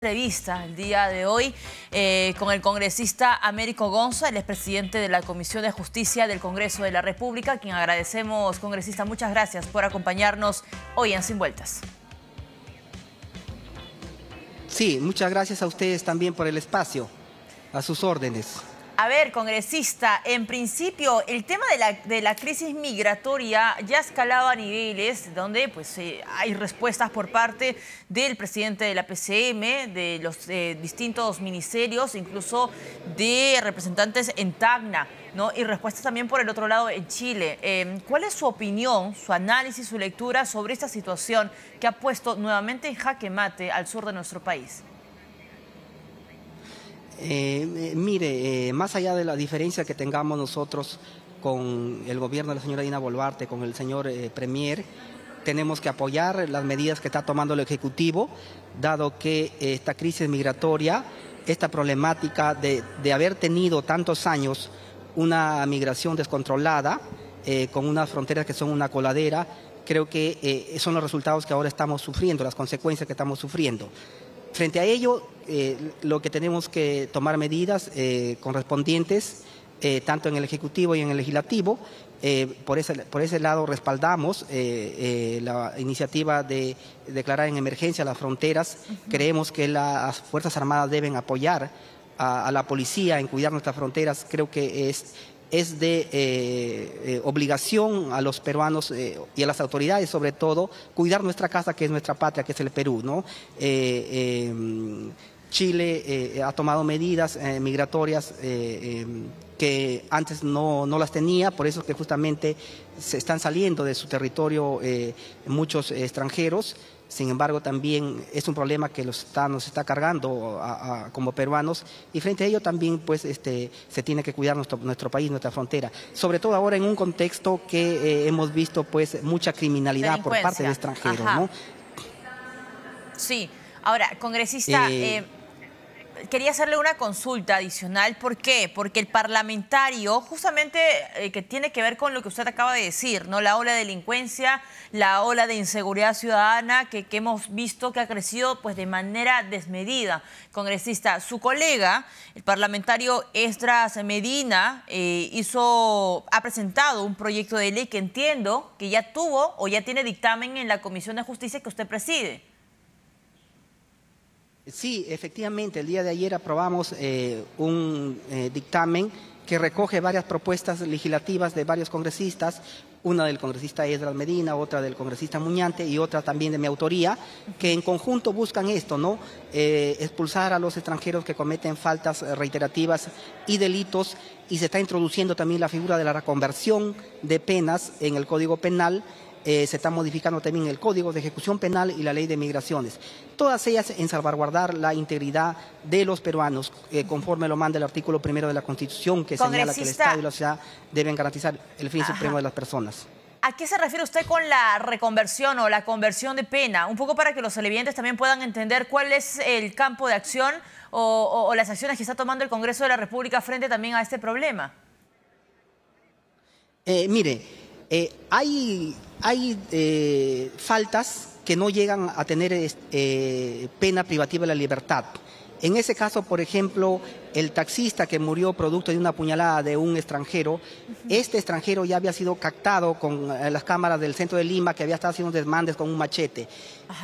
entrevista el día de hoy eh, con el congresista Américo Gonza, el expresidente de la Comisión de Justicia del Congreso de la República, quien agradecemos, congresista, muchas gracias por acompañarnos hoy en Sin Vueltas. Sí, muchas gracias a ustedes también por el espacio, a sus órdenes. A ver, congresista, en principio el tema de la, crisis migratoria ya ha escalado a niveles donde pues, eh, hay respuestas por parte del presidente de la PCM, de los eh, distintos ministerios, incluso de representantes en Tacna, ¿no? y respuestas también por el otro lado en Chile. Em, ¿Cuál es su opinión, su análisis, su lectura sobre esta situación que ha puesto nuevamente en jaque mate al sur de nuestro país? Eh, eh, mire, eh, más allá de la diferencia que tengamos nosotros con el gobierno de la señora Dina Boluarte, con el señor Premier, tenemos que apoyar las medidas que está tomando el Ejecutivo, dado que esta crisis migratoria, esta problemática de, de haber tenido tantos años una migración descontrolada, con unas fronteras que son una coladera, creo que son los resultados que ahora estamos sufriendo, las consecuencias que estamos sufriendo. Frente a ello, eh, lo que tenemos que tomar medidas eh, correspondientes, eh, tanto en el Ejecutivo y en el Legislativo. por, ese, por ese lado respaldamos la iniciativa de declarar en emergencia las fronteras. Creemos que las Fuerzas Armadas deben apoyar a, a, la policía en cuidar nuestras fronteras. Creo que es es de eh, eh, obligación a los peruanos eh, y a las autoridades, sobre todo, cuidar nuestra casa, que es nuestra patria, que es el Perú, ¿no? Em, Chile eh, ha tomado medidas eh, migratorias eh, em, que antes no, las tenía, por eso que justamente se están saliendo de su territorio muchos extranjeros. Sin embargo, también es un problema que los nos está cargando como peruanos y frente a ello también pues, este, se tiene que cuidar nuestro, país, nuestra frontera. Sobre todo ahora en un contexto que hemos visto pues, mucha criminalidad por parte de extranjeros. Sí, ahora, congresista quería hacerle una consulta adicional. ¿Por qué? Porque el parlamentario, justamente eh, que tiene que ver con lo que usted acaba de decir, ¿no? La ola de delincuencia, la ola de inseguridad ciudadana que, hemos visto que ha crecido pues, de manera desmedida. Congresista, su colega, el parlamentario Estras Medina, eh, hizo, ha presentado un proyecto de ley que entiendo que ya tuvo o ya tiene dictamen en la Comisión de Justicia que usted preside. Sí, efectivamente, el día de ayer aprobamos eh, un eh, dictamen que recoge varias propuestas legislativas de varios congresistas, una del congresista Edra Medina, otra del congresista Muñante y otra también de mi autoría, que en conjunto buscan esto, ¿no? Eh, expulsar a los extranjeros que cometen faltas reiterativas y delitos y se está introduciendo también la figura de la reconversión de penas en el Código Penal eh, se está modificando también el Código de Ejecución Penal y la Ley de Migraciones. Todas ellas en salvaguardar la integridad de los peruanos, eh, conforme lo manda el artículo primero de la Constitución, que señala que el Estado y la Ciudad deben garantizar el fin supremo de las personas. ¿A qué se refiere usted con la reconversión o la conversión de pena? Un poco para que los televidentes también puedan entender cuál es el campo de acción o, las acciones que está tomando el Congreso de la República frente también a este problema. Eh, mire, eh, hay eh, faltas que no llegan a tener eh, pena privativa de la libertad. En ese caso, por ejemplo, el taxista que murió producto de una puñalada de un extranjero, este extranjero ya había sido captado con eh, las cámaras del centro de Lima que había estado haciendo desmandes con un machete.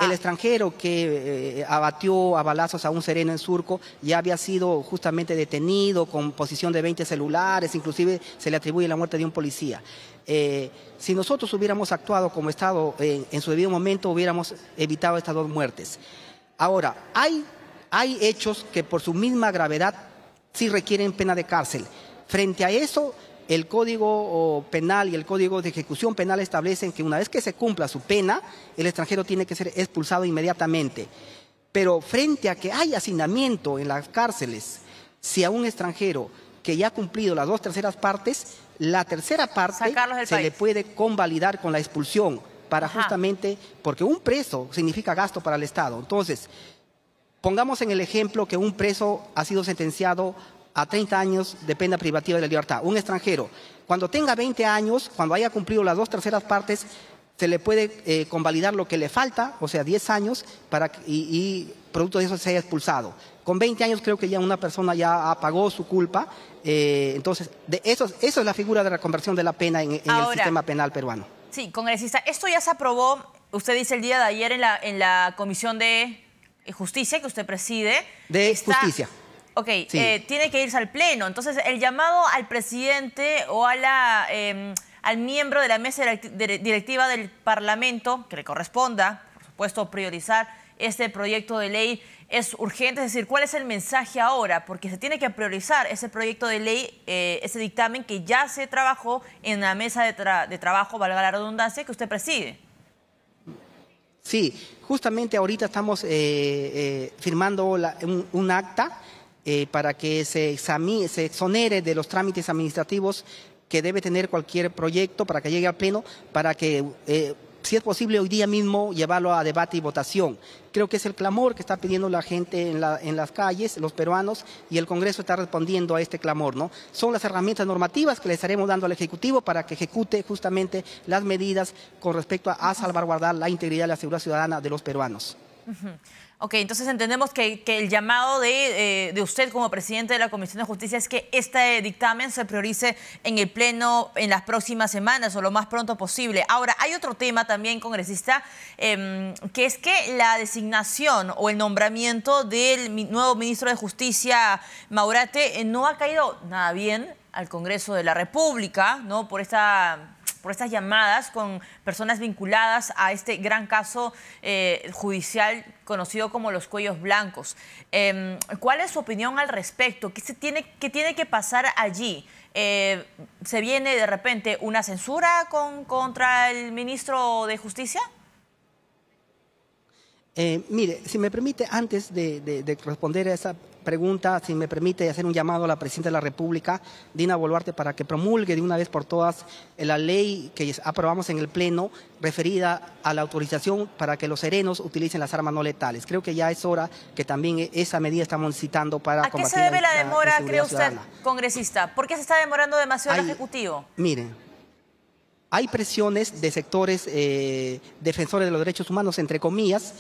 El extranjero que eh, abatió a balazos a un sereno en Surco ya había sido justamente detenido con posición de 20 celulares, inclusive se le atribuye la muerte de un policía. Eh, si nosotros hubiéramos actuado como Estado en su debido momento, hubiéramos evitado estas dos muertes. Ahora, hay hay hechos que por su misma gravedad sí requieren pena de cárcel. Frente a eso, el Código Penal y el Código de Ejecución Penal establecen que una vez que se cumpla su pena, el extranjero tiene que ser expulsado inmediatamente. Pero frente a que hay hacinamiento en las cárceles, si a un extranjero que ya ha cumplido las dos terceras partes, la tercera parte se le puede convalidar con la expulsión para justamente, porque un preso significa gasto para el Estado. Entonces, Pongamos en el ejemplo que un preso ha sido sentenciado a 30 años de pena privativa de la libertad, un extranjero. Cuando tenga 20 años, cuando haya cumplido las dos terceras partes, se le puede eh, convalidar lo que le falta, o sea, 10 años, para, y, producto de eso se haya expulsado. Con 20 años creo que ya una persona ya apagó su culpa. Eh, entonces, de eso, es la figura de la conversión de la pena en, el sistema penal peruano. Sí, congresista, esto ya se aprobó, usted dice el día de ayer en la, en la comisión de eh, justicia, que usted preside. De Justicia. Ok, eh, tiene que irse al Pleno. Entonces, el llamado al presidente o a la, em, al miembro de la mesa directiva del Parlamento, que le corresponda, por supuesto, priorizar este proyecto de ley es urgente, es decir, ¿cuál es el mensaje ahora? Porque se tiene que priorizar ese proyecto de ley, eh, ese dictamen que ya se trabajó en la mesa de trabajo, valga la redundancia, que usted preside. Sí, justamente ahorita estamos eh, eh, firmando un, acta eh, para que se, se exonere de los trámites administrativos que debe tener cualquier proyecto para que llegue al Pleno, para que si es posible hoy día mismo, llevarlo a debate y votación. Creo que es el clamor que está pidiendo la gente en, las calles, los peruanos, y el Congreso está respondiendo a este clamor. ¿no? Son las herramientas normativas que le estaremos dando al Ejecutivo para que ejecute justamente las medidas con respecto a, a salvaguardar la integridad y la seguridad ciudadana de los peruanos. Ok, entonces entendemos que, el llamado eh, de, usted como presidente de la Comisión de Justicia es que este dictamen se priorice en el Pleno en las próximas semanas o lo más pronto posible. Ahora, hay otro tema también, congresista, em, que es que la designación o el nombramiento del nuevo ministro de Justicia, Maurate, eh, no ha caído nada bien al Congreso de la República, ¿no? Por esta por estas llamadas con personas vinculadas a este gran caso eh, judicial conocido como los cuellos blancos. Em, ¿Cuál es su opinión al respecto? ¿Qué, tiene, qué tiene que pasar allí? Eh, ¿Se viene de repente una censura con, contra el ministro de Justicia? Eh, mire, si me permite, antes de, de responder a esa, pregunta, si me permite, hacer un llamado a la Presidenta de la República, Dina Boluarte, para que promulgue de una vez por todas la ley que aprobamos en el Pleno referida a la autorización para que los serenos utilicen las armas no letales. Creo que ya es hora que también e-, esa medida estamos citando para ¿A qué se debe la, demora, cree usted, congresista? ¿Por qué se está demorando demasiado el Ejecutivo? Miren, hay presiones de sectores eh, defensores de los derechos humanos, entre comillas,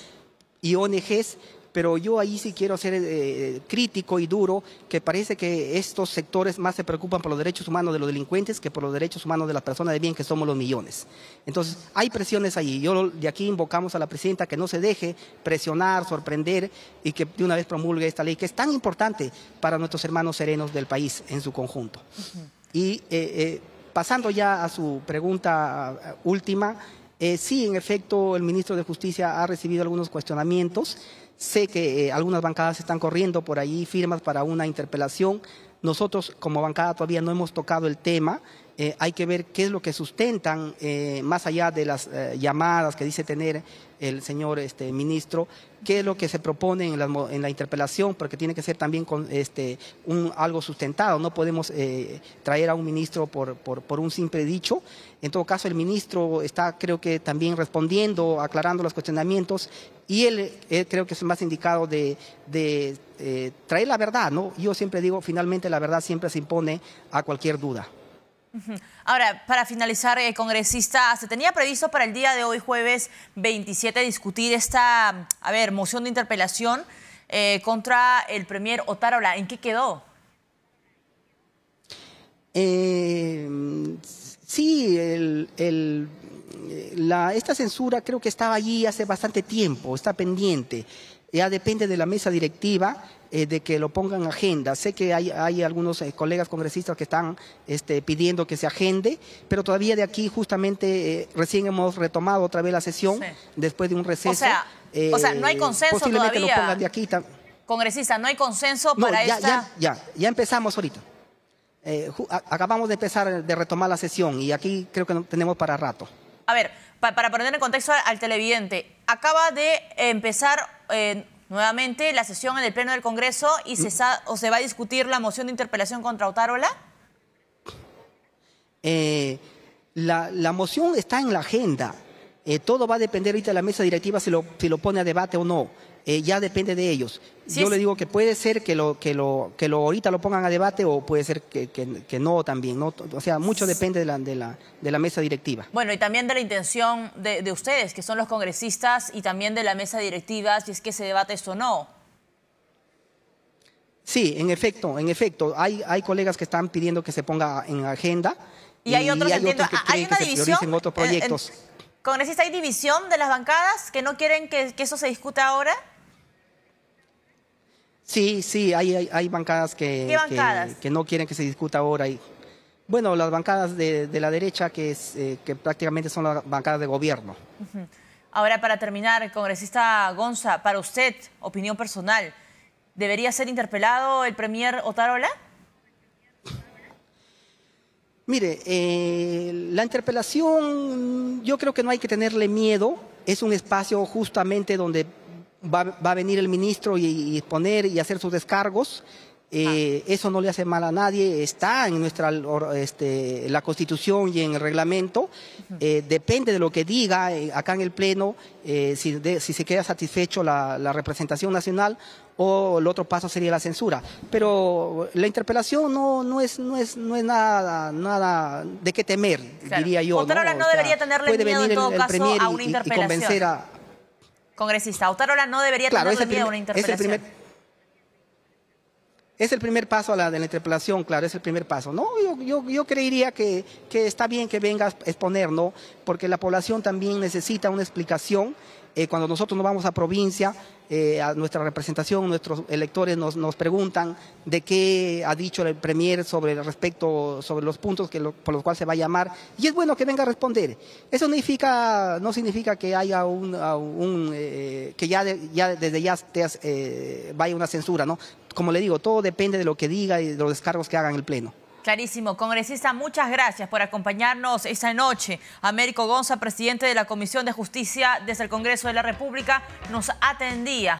y ONGs pero yo ahí sí quiero ser eh, crítico y duro, que parece que estos sectores más se preocupan por los derechos humanos de los delincuentes que por los derechos humanos de las personas de bien, que somos los millones. Entonces, hay presiones allí. Yo de aquí invocamos a la presidenta que no se deje presionar, sorprender y que de una vez promulgue esta ley, que es tan importante para nuestros hermanos serenos del país en su conjunto. Y eh, eh, pasando ya a su pregunta última, eh, sí, en efecto, el ministro de Justicia ha recibido algunos cuestionamientos. Sé que eh, algunas bancadas están corriendo por ahí firmas para una interpelación. Nosotros como bancada todavía no hemos tocado el tema. Eh, hay que ver qué es lo que sustentan, eh, más allá de las eh, llamadas que dice tener el señor este, ministro, qué es lo que se propone en la, interpelación, porque tiene que ser también con, este, algo sustentado. No podemos traer a un ministro por, por, un simple dicho. En todo caso, el ministro está, creo que, también respondiendo, aclarando los cuestionamientos, y él, creo que es más indicado de, de traer la verdad. ¿no? Yo siempre digo, finalmente la verdad siempre se impone a cualquier duda. Ahora, para finalizar, eh, congresista, se tenía previsto para el día de hoy, jueves 27, discutir esta, a ver, moción de interpelación eh, contra el premier Otárola. ¿En qué quedó? Eh, sí, esta censura creo que estaba allí hace bastante tiempo, está pendiente ya depende de la mesa directiva eh, de que lo pongan en agenda. Sé que hay, algunos eh, colegas congresistas que están este, pidiendo que se agende, pero todavía de aquí justamente eh, recién hemos retomado otra vez la sesión después de un receso. O sea, no hay consenso todavía. aquí. Congresista, no hay consenso para esta... ya, ya, ya empezamos ahorita. acabamos de empezar de retomar la sesión y aquí creo que no tenemos para rato a ver, para poner en contexto al, televidente, acaba de empezar eh, nuevamente la sesión en el Pleno del Congreso y se, va a discutir la moción de interpelación contra Otárola. Eh, la, moción está en la agenda. Eh, todo va a depender ahorita de la mesa directiva si lo pone a debate o no. Eh, ya depende de ellos. Yo le digo que puede ser que lo, que lo, que lo ahorita lo pongan a debate o puede ser que, no también. ¿no? O sea, mucho depende de la, de la, de, la, mesa directiva. Bueno, y también de la intención de, de ustedes, que son los congresistas, y también de la mesa directiva, si es que se debate esto o no. Sí, en efecto, en efecto. Hay, hay colegas que están pidiendo que se ponga en agenda. Y, hay otros, hay que ¿hay una división? Se otros eh, proyectos. hay división de las bancadas que no quieren que, que eso se discuta ahora? Sí, sí, hay, hay, bancadas, que, Que, no quieren que se discuta ahora. Y, bueno, las bancadas de, de la derecha que, es, eh, que prácticamente son las bancadas de gobierno. Ahora, para terminar, congresista Gonza, para usted, opinión personal, ¿debería ser interpelado el premier Otarola? Mire, eh, la interpelación yo creo que no hay que tenerle miedo. Es un espacio justamente donde va, a venir el ministro y, exponer poner y hacer sus descargos. Eh, ah. Eso no le hace mal a nadie, está en nuestra este, la constitución y en el reglamento. Eh, depende de lo que diga eh, acá en el Pleno, si, se queda satisfecho la, representación nacional o el otro paso sería la censura. Pero la interpelación no, no, es, no, es, no es nada, nada de qué temer, diría yo. ¿no? no, debería tenerle miedo en todo caso a una interpelación. convencer a, Congresista, Otárola no debería tener miedo a una interpelación. Es el, primer, paso a la de la interpelación, claro, es el primer paso. No, yo, yo, creería que, está bien que vengas a exponer, ¿no? Porque la población también necesita una explicación eh, cuando nosotros nos vamos a provincia, eh, a nuestra representación, nuestros electores nos, nos, preguntan de qué ha dicho el Premier sobre respecto, sobre los puntos que por los cuales se va a llamar, y es bueno que venga a responder. Eso significa, no significa que haya un, eh, que ya, ya, desde ya vaya una censura, ¿no? Como le digo, todo depende de lo que diga y de los descargos que haga en el Pleno. Clarísimo. Congresista, muchas gracias por acompañarnos esta noche. Américo Gonza, presidente de la Comisión de Justicia desde el Congreso de la República, nos atendía